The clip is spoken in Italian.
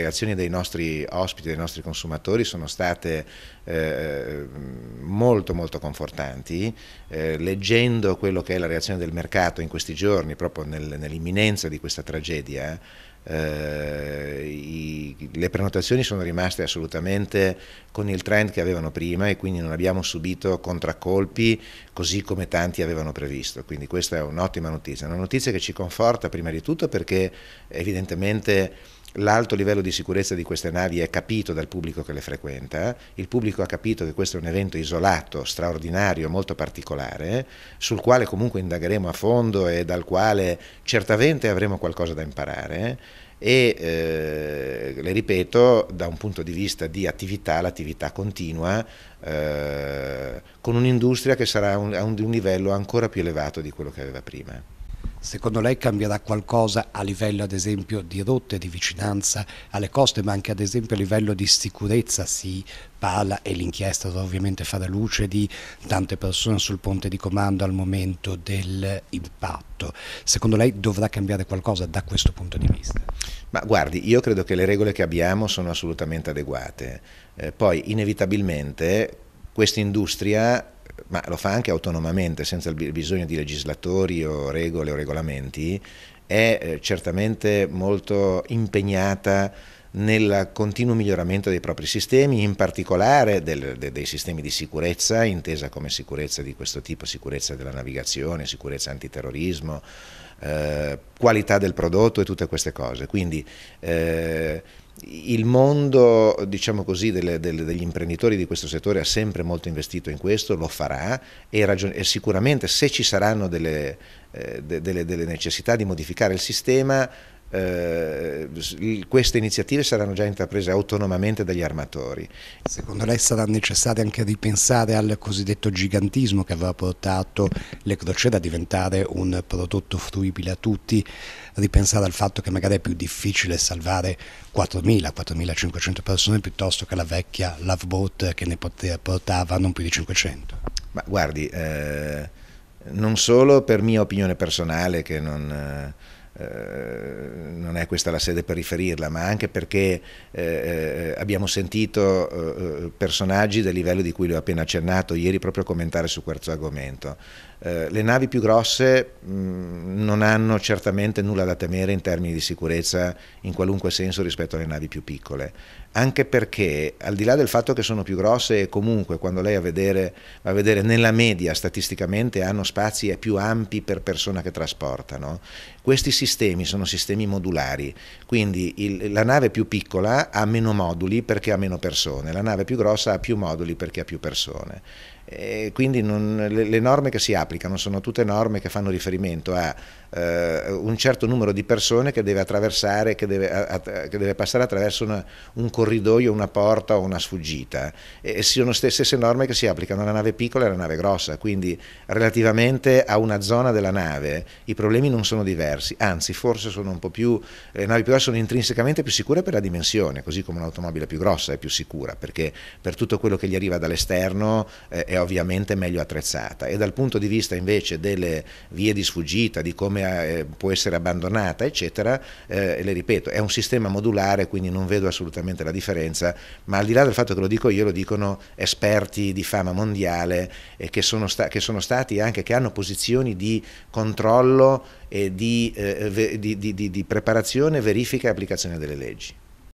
reazioni dei nostri ospiti, dei nostri consumatori sono state eh, molto molto confortanti, eh, leggendo quello che è la reazione del mercato in questi giorni, proprio nel, nell'imminenza di questa tragedia, eh, i, le prenotazioni sono rimaste assolutamente con il trend che avevano prima e quindi non abbiamo subito contraccolpi così come tanti avevano previsto. Quindi questa è un'ottima notizia, una notizia che ci conforta prima di tutto perché evidentemente l'alto livello di sicurezza di queste navi è capito dal pubblico che le frequenta, il pubblico ha capito che questo è un evento isolato, straordinario, molto particolare, sul quale comunque indagheremo a fondo e dal quale certamente avremo qualcosa da imparare e eh, le ripeto da un punto di vista di attività l'attività continua eh, con un'industria che sarà un, a un livello ancora più elevato di quello che aveva prima. Secondo lei cambierà qualcosa a livello ad esempio di rotte, di vicinanza alle coste, ma anche ad esempio a livello di sicurezza si parla e l'inchiesta dovrà ovviamente fare luce di tante persone sul ponte di comando al momento dell'impatto. Secondo lei dovrà cambiare qualcosa da questo punto di vista? Ma guardi, io credo che le regole che abbiamo sono assolutamente adeguate. Eh, poi inevitabilmente questa industria ma lo fa anche autonomamente, senza il bisogno di legislatori o regole o regolamenti, è eh, certamente molto impegnata nel continuo miglioramento dei propri sistemi, in particolare del, de, dei sistemi di sicurezza, intesa come sicurezza di questo tipo, sicurezza della navigazione, sicurezza antiterrorismo, eh, qualità del prodotto e tutte queste cose. Quindi eh, il mondo diciamo così, delle, delle, degli imprenditori di questo settore ha sempre molto investito in questo, lo farà e, ragion- e sicuramente se ci saranno delle, eh, de- delle necessità di modificare il sistema eh, queste iniziative saranno già intraprese autonomamente dagli armatori. Secondo lei sarà necessario anche ripensare al cosiddetto gigantismo che aveva portato le crociere a diventare un prodotto fruibile a tutti, ripensare al fatto che magari è più difficile salvare 4.000-4.500 persone piuttosto che la vecchia love boat che ne portava non più di 500? Ma guardi, eh, non solo per mia opinione personale che non... Eh, eh, non è questa la sede per riferirla, ma anche perché eh, eh, abbiamo sentito personaggi del livello di cui le ho appena accennato ieri proprio commentare su questo argomento. Eh, le navi più grosse mh, mm, non hanno certamente nulla da temere in termini di sicurezza in qualunque senso rispetto alle navi più piccole, anche perché al di là del fatto che sono più grosse e comunque quando lei a vedere, va a vedere nella media statisticamente hanno spazi più ampi per persona che trasportano, questi sistemi sono sistemi modulari, quindi il, la nave più piccola ha meno moduli perché ha meno persone, la nave più grossa ha più moduli perché ha più persone e quindi non, le, le norme che si applicano sono tutte norme che fanno riferimento a eh, un certo numero di persone che deve attraversare, che deve, att che deve passare attraverso una, un corridoio, una porta o una sfuggita. E, e sono le stesse norme che si applicano alla nave piccola e alla nave grossa, quindi relativamente a una zona della nave i problemi non sono diversi, anzi forse sono un po' più, le navi più grosse sono intrinsecamente più sicure per la dimensione, così come un'automobile più grossa è più sicura, perché per tutto quello che gli arriva dall'esterno eh, è ovviamente meglio attrezzata. E dal punto di vista invece delle vie di sfuggita, di come come eh, può essere abbandonata, eccetera, eh, le ripeto, è un sistema modulare, quindi non vedo assolutamente la differenza, ma al di là del fatto che lo dico io, lo dicono esperti di fama mondiale eh, che, sono che, sono stati anche, che hanno posizioni di controllo e di, eh, di, di, di preparazione, verifica e applicazione delle leggi.